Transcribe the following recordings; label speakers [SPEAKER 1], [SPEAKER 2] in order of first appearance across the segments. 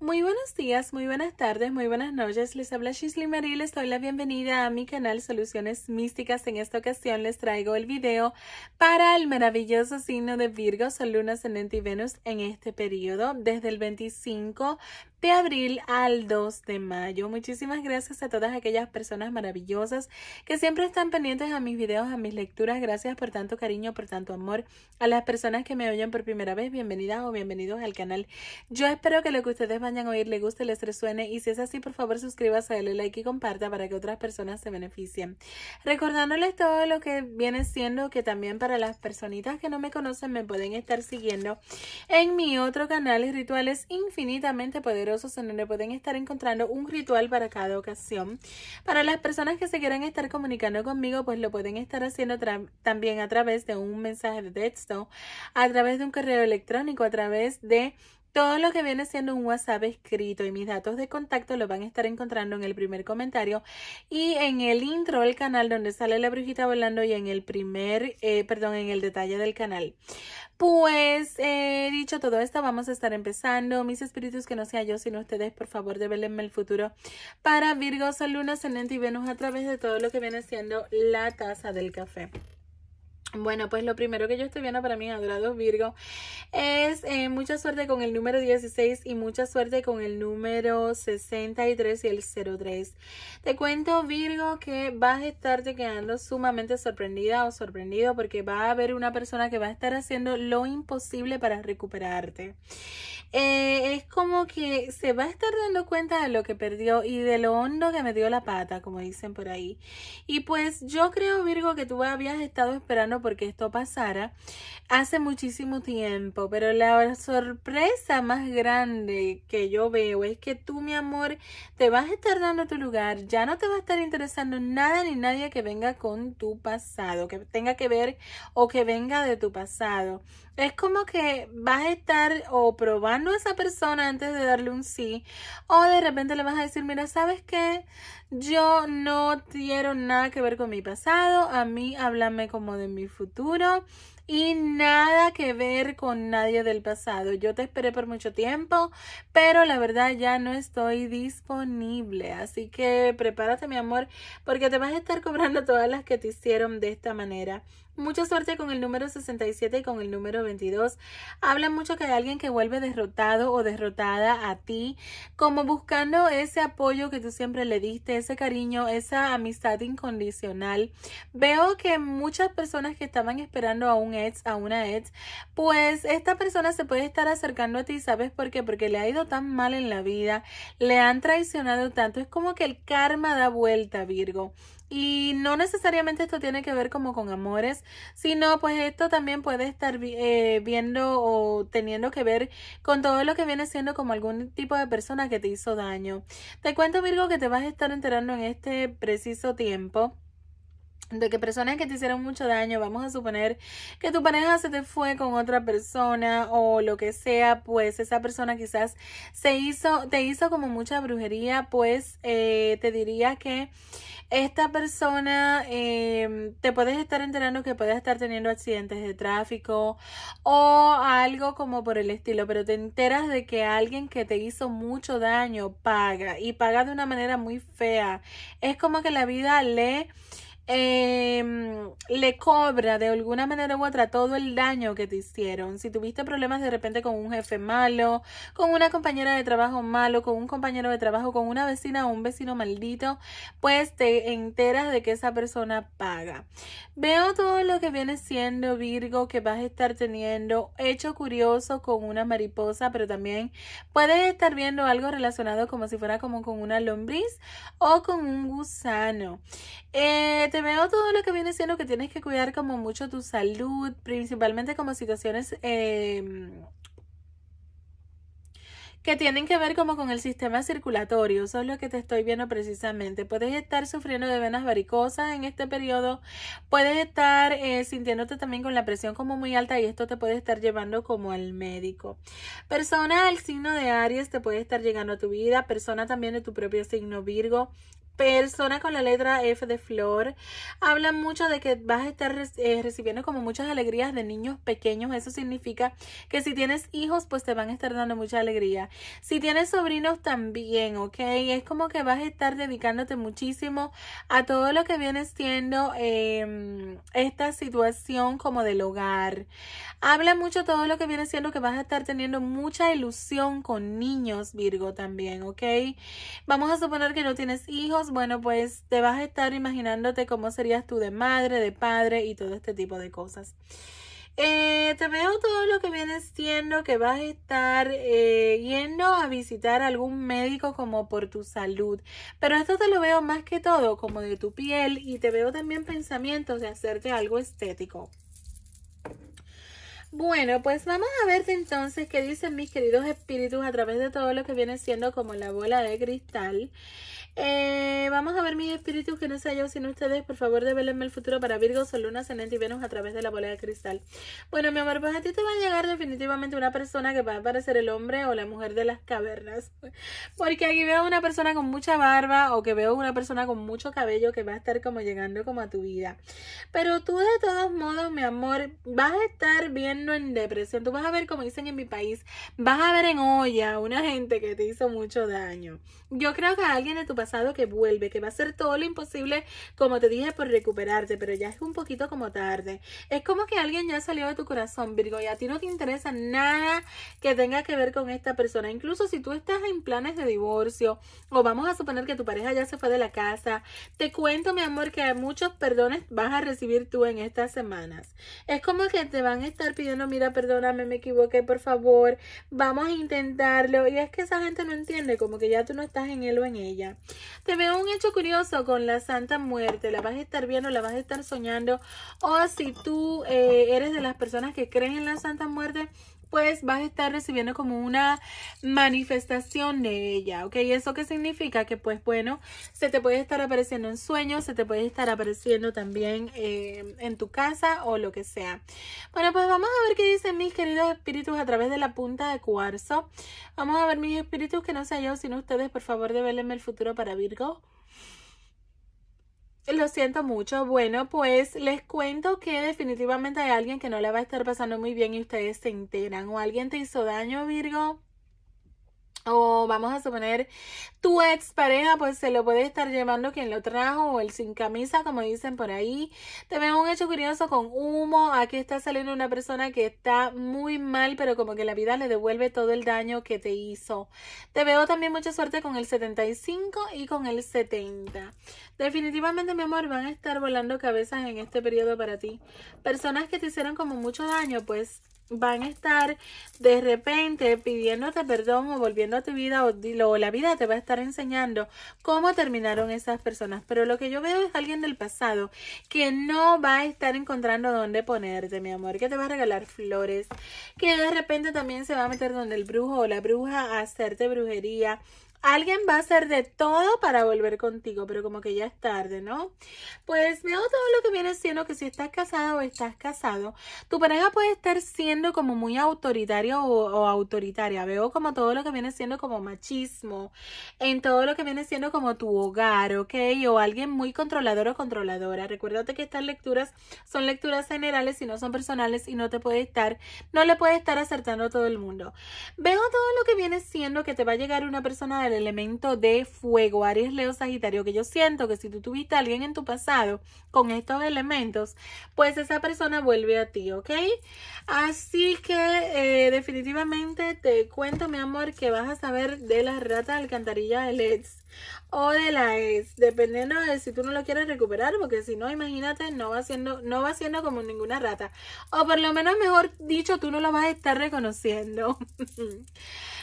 [SPEAKER 1] Muy buenos días, muy buenas tardes, muy buenas noches. Les habla Shisley Marie. Les doy la bienvenida a mi canal Soluciones Místicas. En esta ocasión les traigo el video para el maravilloso signo de Virgo, Sol, Luna, Ascendente y Venus en este periodo, desde el 25 de abril al 2 de mayo. Muchísimas gracias a todas aquellas personas maravillosas que siempre están pendientes a mis videos, a mis lecturas. Gracias por tanto cariño, por tanto amor. A las personas que me oyen por primera vez, bienvenidas o bienvenidos al canal. Yo espero que lo que ustedes vayan a oír les guste, les resuene y si es así, por favor suscríbase, dale like y comparta para que otras personas se beneficien. Recordándoles todo lo que viene siendo que también para las personitas que no me conocen me pueden estar siguiendo en mi otro canal, Rituales Infinitamente Poderosos en donde pueden estar encontrando un ritual para cada ocasión. Para las personas que se quieran estar comunicando conmigo, pues lo pueden estar haciendo también a través de un mensaje de texto, a través de un correo electrónico, a través de todo lo que viene siendo un WhatsApp escrito y mis datos de contacto lo van a estar encontrando en el primer comentario y en el intro del canal donde sale la brujita volando y en el primer, eh, perdón, en el detalle del canal. Pues eh, dicho todo esto, vamos a estar empezando. Mis espíritus, que no sea yo sino ustedes, por favor, develenme el futuro para Virgo, Sol, Luna, Ascendente y Venus a través de todo lo que viene siendo la taza del café. Bueno, pues lo primero que yo estoy viendo para mí, adorado Virgo, es eh, mucha suerte con el número 16 y mucha suerte con el número 63 y el 03. Te cuento, Virgo, que vas a estarte quedando sumamente sorprendida o sorprendido porque va a haber una persona que va a estar haciendo lo imposible para recuperarte. Eh, es como que se va a estar dando cuenta de lo que perdió y de lo hondo que me dio la pata, como dicen por ahí. Y pues yo creo, Virgo, que tú habías estado esperando porque esto pasara hace muchísimo tiempo, pero la sorpresa más grande que yo veo es que tú, mi amor, te vas a estar dando tu lugar, ya no te va a estar interesando nada ni nadie que venga con tu pasado, que tenga que ver o que venga de tu pasado es como que vas a estar o probando a esa persona antes de darle un sí, o de repente le vas a decir, mira, ¿sabes qué? Yo no quiero nada que ver con mi pasado, a mí háblame como de mi futuro y nada que ver con nadie del pasado. Yo te esperé por mucho tiempo, pero la verdad ya no estoy disponible. Así que prepárate, mi amor, porque te vas a estar cobrando todas las que te hicieron de esta manera Mucha suerte con el número 67 y con el número 22. Habla mucho que hay alguien que vuelve derrotado o derrotada a ti, como buscando ese apoyo que tú siempre le diste, ese cariño, esa amistad incondicional. Veo que muchas personas que estaban esperando a un ex, a una ex, pues esta persona se puede estar acercando a ti, ¿sabes por qué? Porque le ha ido tan mal en la vida, le han traicionado tanto, es como que el karma da vuelta, Virgo. Y no necesariamente esto tiene que ver como con amores, sino pues esto también puede estar eh, viendo o teniendo que ver con todo lo que viene siendo como algún tipo de persona que te hizo daño. Te cuento Virgo que te vas a estar enterando en este preciso tiempo de que personas que te hicieron mucho daño, vamos a suponer que tu pareja se te fue con otra persona o lo que sea, pues esa persona quizás se hizo, te hizo como mucha brujería, pues eh, te diría que esta persona em, te puedes estar enterando que puedes estar teniendo accidentes de tráfico o algo como por el estilo, pero te enteras de que alguien que te hizo mucho daño paga y paga de una manera muy fea. Es como que la vida le Em, le cobra de alguna manera u otra todo el daño que te hicieron. Si tuviste problemas de repente con un jefe malo, con una compañera de trabajo malo, con un compañero de trabajo, con una vecina o un vecino maldito, pues te enteras de que esa persona paga. Veo todo lo que viene siendo Virgo que vas a estar teniendo, hecho curioso con una mariposa, pero también puedes estar viendo algo relacionado como si fuera como con una lombriz o con un gusano. Eh, te veo todo lo que viene siendo que tienes que cuidar como mucho tu salud, principalmente como situaciones em, que tienen que ver como con el sistema circulatorio, eso es lo que te estoy viendo precisamente. Puedes estar sufriendo de venas varicosas en este periodo, puedes estar eh, sintiéndote también con la presión como muy alta y esto te puede estar llevando como al médico. Persona del signo de Aries te puede estar llegando a tu vida, persona también de tu propio signo Virgo, persona con la letra F de flor habla mucho de que vas a estar eh, recibiendo como muchas alegrías de niños pequeños. Eso significa que si tienes hijos, pues te van a estar dando mucha alegría. Si tienes sobrinos también, ¿ok? Es como que vas a estar dedicándote muchísimo a todo lo que viene siendo em, esta situación como del hogar. Habla mucho todo lo que viene siendo que vas a estar teniendo mucha ilusión con niños, Virgo, también, ¿ok? Vamos a suponer que no tienes hijos bueno, pues te vas a estar imaginándote cómo serías tú de madre, de padre y todo este tipo de cosas. Eh, te veo todo lo que vienes siendo que vas a estar eh, yendo a visitar algún médico como por tu salud. Pero esto te lo veo más que todo como de tu piel y te veo también pensamientos de hacerte algo estético. Bueno, pues vamos a ver entonces qué dicen mis queridos espíritus a través de todo lo que viene siendo como la bola de cristal. Eh, vamos a ver mis espíritus, que no sea yo sino ustedes. Por favor, develenme el futuro para Virgo, Sol, Luna, Ascendente y Venus a través de la bola de cristal. Bueno, mi amor, pues a ti te va a llegar definitivamente una persona que va a parecer el hombre o la mujer de las cavernas. Porque aquí veo una persona con mucha barba o que veo una persona con mucho cabello que va a estar como llegando como a tu vida. Pero tú de todos modos, mi amor, vas a estar bien en depresión. Tú vas a ver, como dicen en mi país, vas a ver en olla una gente que te hizo mucho daño. Yo creo que alguien de tu pasado que vuelve, que va a hacer todo lo imposible, como te dije, por recuperarte, pero ya es un poquito como tarde. Es como que alguien ya salió de tu corazón, Virgo, y a ti no te interesa nada que tenga que ver con esta persona. Incluso si tú estás en planes de divorcio, o vamos a suponer que tu pareja ya se fue de la casa, te cuento, mi amor, que muchos perdones vas a recibir tú en estas semanas. Es como que te van a estar pidiendo no mira, perdóname, me equivoqué, por favor, vamos a intentarlo. Y es que esa gente no entiende, como que ya tú no estás en él o en ella. Te veo un hecho curioso con la Santa Muerte, la vas a estar viendo, la vas a estar soñando. O si tú eh, eres de las personas que creen en la Santa Muerte, pues vas a estar recibiendo como una manifestación de ella, ¿ok? ¿Eso qué significa? Que pues bueno, se te puede estar apareciendo en sueños, se te puede estar apareciendo también eh, en tu casa o lo que sea. Bueno, pues vamos a ver qué dicen mis queridos espíritus a través de la punta de cuarzo. Vamos a ver mis espíritus que no sea yo, sino ustedes, por favor, develenme el futuro para Virgo. Lo siento mucho. Bueno, pues les cuento que definitivamente hay alguien que no le va a estar pasando muy bien y ustedes se enteran. O alguien te hizo daño, Virgo o vamos a suponer tu expareja, pues se lo puede estar llevando quien lo trajo o el sin camisa, como dicen por ahí. te veo un hecho curioso con humo. Aquí está saliendo una persona que está muy mal, pero como que la vida le devuelve todo el daño que te hizo. Te veo también mucha suerte con el 75 y con el 70. Definitivamente, mi amor, van a estar volando cabezas en este periodo para ti. Personas que te hicieron como mucho daño, pues van a estar de repente pidiéndote perdón o volviendo a tu vida o, la vida te va a estar enseñando cómo terminaron esas personas. Pero lo que yo veo es alguien del pasado que no va a estar encontrando dónde ponerte, mi amor, que te va a regalar flores, que de repente también se va a meter donde el brujo o la bruja a hacerte brujería alguien va a hacer de todo para volver contigo, pero como que ya es tarde, ¿no? Pues veo todo lo que viene siendo que si estás casada o estás casado, tu pareja puede estar siendo como muy autoritario o, autoritaria. Veo como todo lo que viene siendo como machismo, en todo lo que viene siendo como tu hogar, ¿ok? O alguien muy controlador o controladora. Recuérdate que estas lecturas son lecturas generales y no son personales y no te puede estar, no le puede estar acertando a todo el mundo. Veo todo lo que viene siendo que te va a llegar una persona de elemento de fuego, Aries, Leo, Sagitario, que yo siento que si tú tuviste a alguien en tu pasado con estos elementos, pues esa persona vuelve a ti, ¿ok? Así que eh, definitivamente te cuento, mi amor, que vas a saber de la rata Alcantarilla de Let's o de la ex, dependiendo de si tú no lo quieres recuperar, porque si no, imagínate, no va siendo, no va siendo como ninguna rata. O por lo menos, mejor dicho, tú no lo vas a estar reconociendo.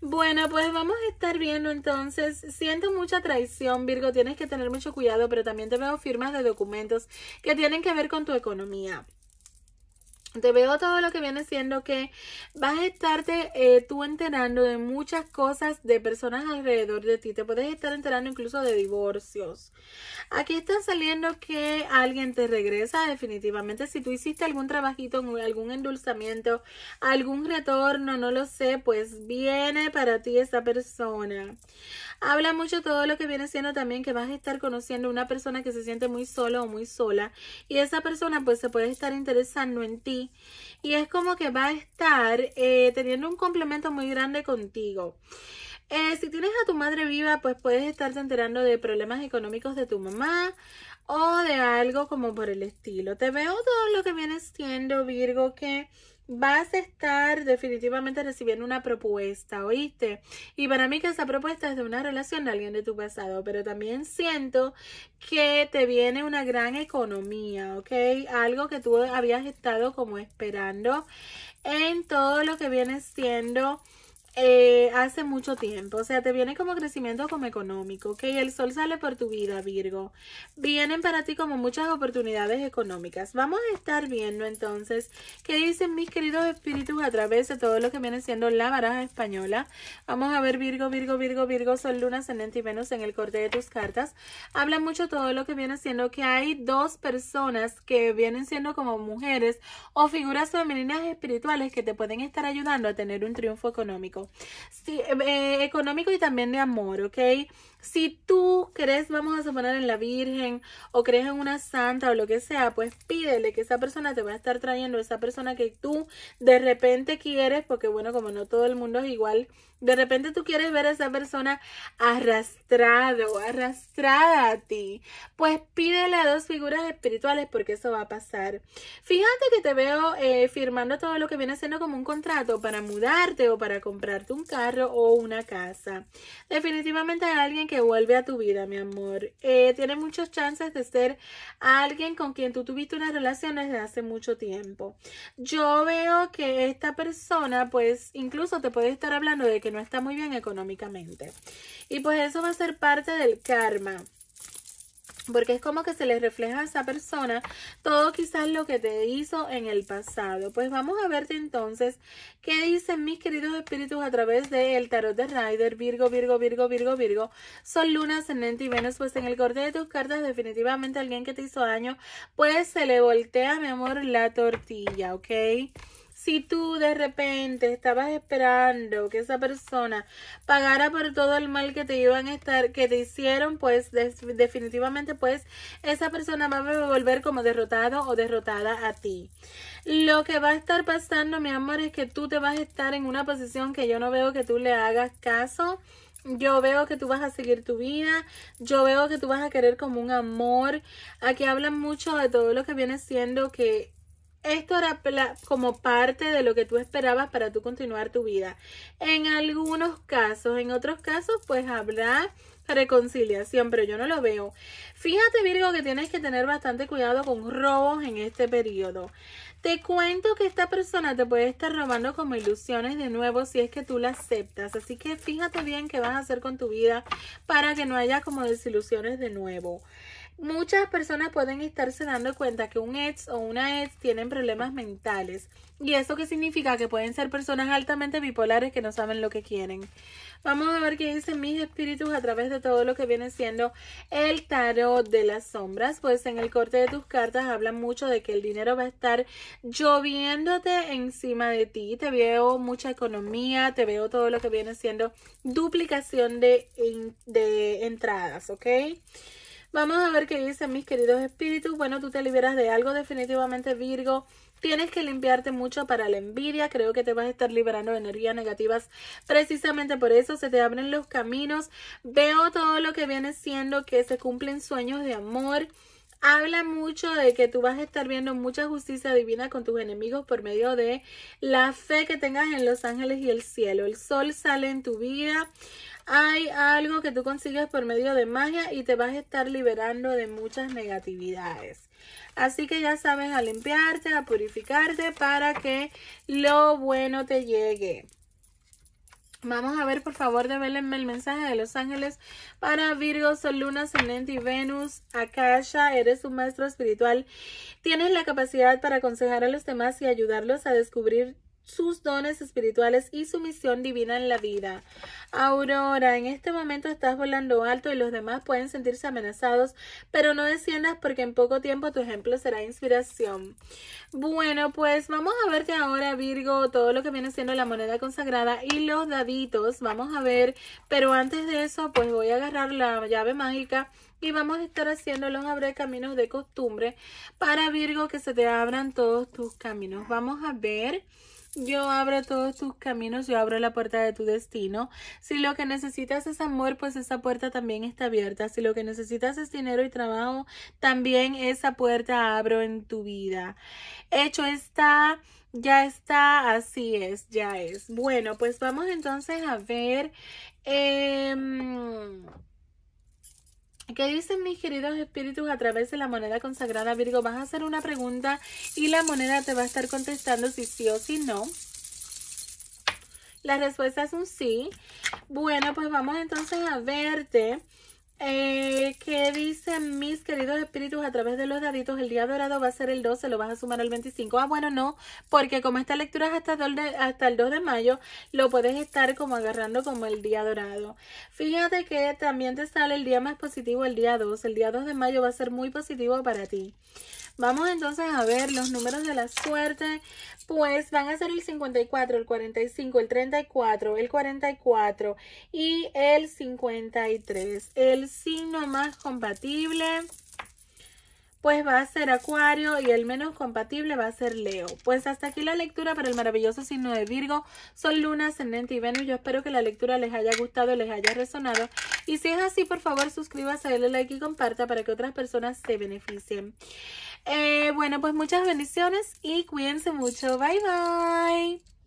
[SPEAKER 1] Bueno, pues vamos a estar viendo entonces. Siento mucha traición, Virgo, tienes que tener mucho cuidado, pero también te veo firmas de documentos que tienen que ver con tu economía te veo todo lo que viene siendo que vas a estarte eh, tú enterando de muchas cosas de personas alrededor de ti. Te puedes estar enterando incluso de divorcios. Aquí está saliendo que alguien te regresa definitivamente. Si tú hiciste algún trabajito, algún endulzamiento, algún retorno, no lo sé, pues viene para ti esa persona. Habla mucho todo lo que viene siendo también que vas a estar conociendo una persona que se siente muy solo o muy sola. Y esa persona pues se puede estar interesando en ti y es como que va a estar eh, teniendo un complemento muy grande contigo. Eh, si tienes a tu madre viva, pues puedes estarte enterando de problemas económicos de tu mamá o de algo como por el estilo. Te veo todo lo que vienes siendo Virgo que vas a estar definitivamente recibiendo una propuesta, ¿oíste? Y para mí que esa propuesta es de una relación de alguien de tu pasado, pero también siento que te viene una gran economía, ¿ok? Algo que tú habías estado como esperando en todo lo que viene siendo eh, hace mucho tiempo. O sea, te viene como crecimiento como económico, Que El sol sale por tu vida, Virgo. Vienen para ti como muchas oportunidades económicas. Vamos a estar viendo entonces qué dicen mis queridos espíritus a través de todo lo que viene siendo la baraja española. Vamos a ver Virgo, Virgo, Virgo, Virgo, Sol, Luna, Ascendente y Venus en el corte de tus cartas. Habla mucho todo lo que viene siendo que hay dos personas que vienen siendo como mujeres o figuras femeninas espirituales que te pueden estar ayudando a tener un triunfo económico económico. Em, eh, económico y también de amor, ¿ok? Si tú crees, vamos a suponer en la Virgen o crees en una santa o lo que sea, pues pídele que esa persona te va a estar trayendo, esa persona que tú de repente quieres, porque bueno, como no todo el mundo es igual, de repente tú quieres ver a esa persona arrastrado, arrastrada a ti. Pues pídele a dos figuras espirituales porque eso va a pasar. Fíjate que te veo eh, firmando todo lo que viene siendo como un contrato para mudarte o para comprarte un carro o una casa. Definitivamente hay alguien que vuelve a tu vida, mi amor. Eh, tiene muchas chances de ser alguien con quien tú tuviste una relación desde hace mucho tiempo. Yo veo que esta persona pues incluso te puede estar hablando de que no está muy bien económicamente. Y pues eso va a ser parte del karma. Porque es como que se le refleja a esa persona todo quizás lo que te hizo en el pasado. Pues vamos a verte entonces qué dicen mis queridos espíritus a través del tarot de Rider, Virgo, Virgo, Virgo, Virgo, Virgo. Sol, Luna, Ascendente y Venus. Pues en el corte de tus cartas definitivamente alguien que te hizo daño, pues se le voltea, mi amor, la tortilla, ¿ok? Si tú de repente estabas esperando que esa persona pagara por todo el mal que te iban a estar, que te hicieron, pues definitivamente pues esa persona va a volver como derrotado o derrotada a ti. Lo que va a estar pasando, mi amor, es que tú te vas a estar en una posición que yo no veo que tú le hagas caso. Yo veo que tú vas a seguir tu vida, yo veo que tú vas a querer como un amor. Aquí hablan mucho de todo lo que viene siendo que esto era como parte de lo que tú esperabas para tú continuar tu vida. En algunos casos, en otros casos, pues habrá reconciliación, pero yo no lo veo. Fíjate Virgo que tienes que tener bastante cuidado con robos en este periodo. Te cuento que esta persona te puede estar robando como ilusiones de nuevo si es que tú la aceptas. Así que fíjate bien qué vas a hacer con tu vida para que no haya como desilusiones de nuevo. Muchas personas pueden estarse dando cuenta que un ex o una ex tienen problemas mentales. ¿Y eso qué significa? Que pueden ser personas altamente bipolares que no saben lo que quieren. Vamos a ver qué dicen mis espíritus a través de todo lo que viene siendo el tarot de las sombras. Pues en el corte de tus cartas hablan mucho de que el dinero va a estar lloviéndote encima de ti. Te veo mucha economía, te veo todo lo que viene siendo duplicación de, de entradas, ¿ok? Vamos a ver qué dicen mis queridos espíritus. Bueno, tú te liberas de algo definitivamente Virgo. Tienes que limpiarte mucho para la envidia. Creo que te vas a estar liberando de energías negativas. Precisamente por eso se te abren los caminos. Veo todo lo que viene siendo que se cumplen sueños de amor habla mucho de que tú vas a estar viendo mucha justicia divina con tus enemigos por medio de la fe que tengas en los ángeles y el cielo. El sol sale en tu vida. Hay algo que tú consigues por medio de magia y te vas a estar liberando de muchas negatividades. Así que ya sabes a limpiarte, a purificarte para que lo bueno te llegue. Vamos a ver, por favor, develenme el mensaje de los ángeles para Virgo, Sol, Luna, Ascendente y Venus. Akasha, eres un maestro espiritual. Tienes la capacidad para aconsejar a los demás y ayudarlos a descubrir sus dones espirituales y su misión divina en la vida. Aurora, en este momento estás volando alto y los demás pueden sentirse amenazados, pero no desciendas porque en poco tiempo tu ejemplo será inspiración. Bueno, pues vamos a ver que ahora, Virgo, todo lo que viene siendo la moneda consagrada y los daditos. Vamos a ver, pero antes de eso, pues voy a agarrar la llave mágica y vamos a estar haciendo los abre caminos de costumbre para Virgo que se te abran todos tus caminos. Vamos a ver. Yo abro todos tus caminos, yo abro la puerta de tu destino. Si lo que necesitas es amor, pues esa puerta también está abierta. Si lo que necesitas es dinero y trabajo, también esa puerta abro en tu vida. Hecho está, ya está, así es, ya es. Bueno, pues vamos entonces a ver. Eh, ¿Qué dicen mis queridos espíritus a través de la moneda consagrada Virgo? Vas a hacer una pregunta y la moneda te va a estar contestando si sí o si no. La respuesta es un sí. Bueno, pues vamos entonces a verte eh, que dicen mis queridos espíritus a través de los daditos? El día dorado va a ser el 12, lo vas a sumar al 25. Ah, bueno, no, porque como esta lectura es hasta, hasta el 2 de mayo, lo puedes estar como agarrando como el día dorado. Fíjate que también te sale el día más positivo, el día 2. El día 2 de mayo va a ser muy positivo para ti. Vamos entonces a ver los números de la suerte. Pues van a ser el 54, el 45, el 34, el 44 y el 53. El signo más compatible pues va a ser Acuario y el menos compatible va a ser Leo. Pues hasta aquí la lectura para el maravilloso signo de Virgo, Son Luna, Ascendente y Venus. Yo espero que la lectura les haya gustado, les haya resonado. Y si es así, por favor, suscríbase, dale like y comparta para que otras personas se beneficien. Eh, bueno, pues muchas bendiciones y cuídense mucho. Bye, bye.